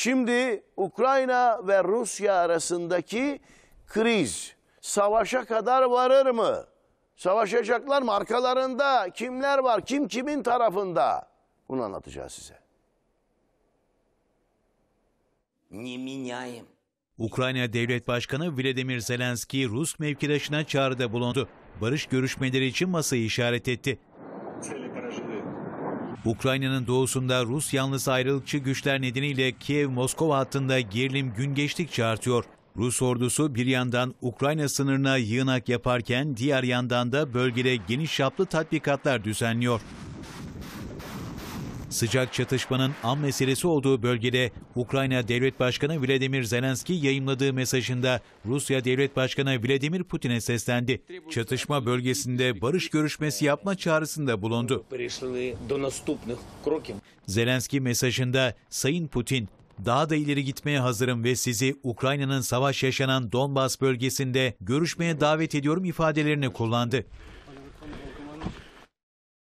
Şimdi Ukrayna ve Rusya arasındaki kriz savaşa kadar varır mı? Savaşacaklar mı? Arkalarında kimler var? Kim kimin tarafında? Bunu anlatacağız size. Ukrayna Devlet Başkanı Vladimir Zelenski Rus mevkidaşına çağrıda bulundu. Barış görüşmeleri için masayı işaret etti. Ukrayna'nın doğusunda Rus yanlısı ayrılıkçı güçler nedeniyle Kiev-Moskova hattında gerilim gün geçtikçe artıyor. Rus ordusu bir yandan Ukrayna sınırına yığınak yaparken diğer yandan da bölgede geniş çaplı tatbikatlar düzenliyor. Sıcak çatışmanın an meselesi olduğu bölgede Ukrayna Devlet Başkanı Vladimir Zelenski yayınladığı mesajında Rusya Devlet Başkanı Vladimir Putin'e seslendi. Çatışma bölgesinde barış görüşmesi yapma çağrısında bulundu. Zelenski mesajında Sayın Putin daha da ileri gitmeye hazırım ve sizi Ukrayna'nın savaş yaşanan Donbas bölgesinde görüşmeye davet ediyorum ifadelerini kullandı.